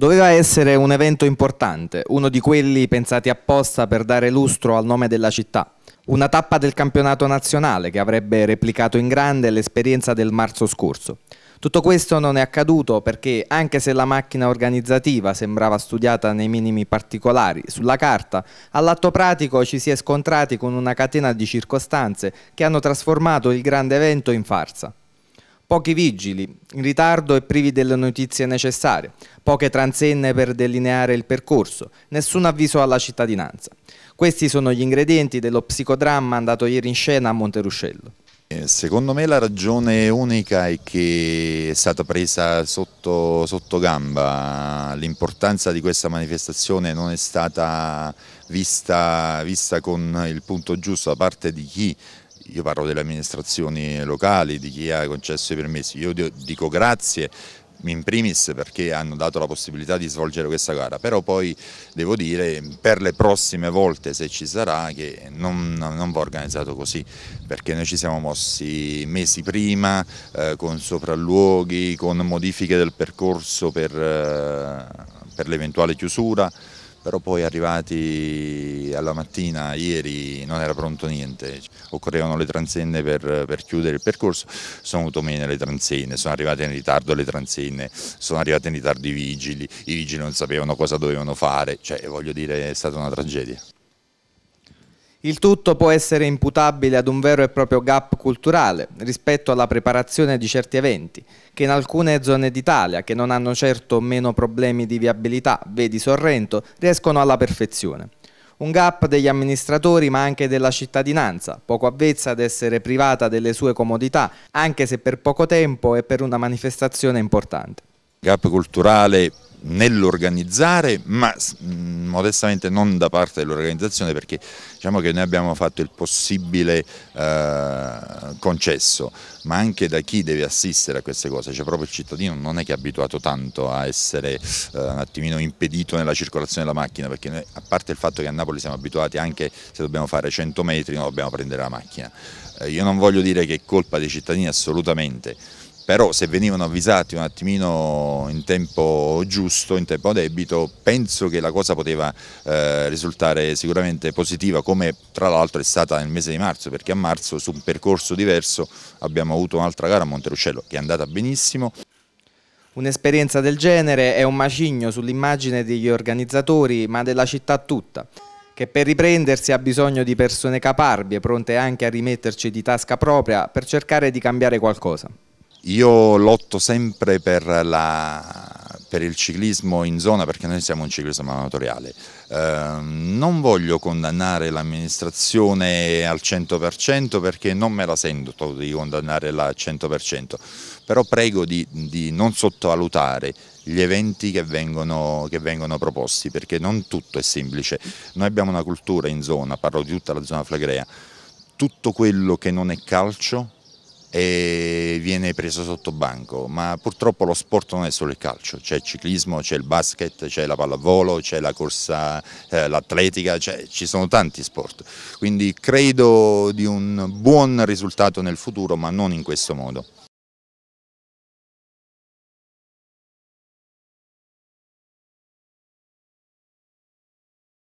Doveva essere un evento importante, uno di quelli pensati apposta per dare lustro al nome della città. Una tappa del campionato nazionale che avrebbe replicato in grande l'esperienza del marzo scorso. Tutto questo non è accaduto perché anche se la macchina organizzativa sembrava studiata nei minimi particolari sulla carta, all'atto pratico ci si è scontrati con una catena di circostanze che hanno trasformato il grande evento in farsa pochi vigili, in ritardo e privi delle notizie necessarie, poche transenne per delineare il percorso, nessun avviso alla cittadinanza. Questi sono gli ingredienti dello psicodramma andato ieri in scena a Monteruscello. Eh, secondo me la ragione unica è che è stata presa sotto, sotto gamba, l'importanza di questa manifestazione non è stata vista, vista, con il punto giusto da parte di chi io parlo delle amministrazioni locali, di chi ha concesso i permessi, io dico grazie in primis perché hanno dato la possibilità di svolgere questa gara, però poi devo dire per le prossime volte se ci sarà che non, non va organizzato così, perché noi ci siamo mossi mesi prima eh, con sopralluoghi, con modifiche del percorso per, eh, per l'eventuale chiusura, però poi arrivati alla mattina ieri non era pronto niente, occorrevano le transenne per, per chiudere il percorso, sono venute meno le transenne, sono arrivate in ritardo le transenne, sono arrivati in ritardo i vigili, i vigili non sapevano cosa dovevano fare, cioè voglio dire è stata una tragedia. Il tutto può essere imputabile ad un vero e proprio gap culturale rispetto alla preparazione di certi eventi, che in alcune zone d'Italia, che non hanno certo meno problemi di viabilità, vedi Sorrento, riescono alla perfezione. Un gap degli amministratori ma anche della cittadinanza, poco avvezza ad essere privata delle sue comodità, anche se per poco tempo e per una manifestazione importante. Gap culturale nell'organizzare, ma mm, modestamente non da parte dell'organizzazione perché diciamo che noi abbiamo fatto il possibile eh, concesso, ma anche da chi deve assistere a queste cose, cioè proprio il cittadino non è che è abituato tanto a essere eh, un attimino impedito nella circolazione della macchina, perché noi, a parte il fatto che a Napoli siamo abituati anche se dobbiamo fare 100 metri non dobbiamo prendere la macchina, eh, io non voglio dire che è colpa dei cittadini assolutamente, però se venivano avvisati un attimino in tempo giusto, in tempo debito, penso che la cosa poteva eh, risultare sicuramente positiva, come tra l'altro è stata nel mese di marzo, perché a marzo su un percorso diverso abbiamo avuto un'altra gara a Monteruscello che è andata benissimo. Un'esperienza del genere è un macigno sull'immagine degli organizzatori, ma della città tutta che per riprendersi ha bisogno di persone caparbie, pronte anche a rimetterci di tasca propria per cercare di cambiare qualcosa. Io lotto sempre per, la, per, il ciclismo in zona perché noi siamo un ciclismo amatoriale. Eh, non voglio condannare l'amministrazione al 100% perché non me la sento di condannare al 100%, però prego di, di non sottovalutare gli eventi che vengono, che vengono, proposti perché non tutto è semplice. Noi abbiamo una cultura in zona, parlo di tutta la zona flegrea, tutto quello che non è calcio e viene preso sotto banco, ma purtroppo lo sport non è solo il calcio, c'è il ciclismo, c'è il basket, c'è la pallavolo, c'è la corsa, eh, l'atletica, ci sono tanti sport, quindi credo di un buon risultato nel futuro ma non in questo modo.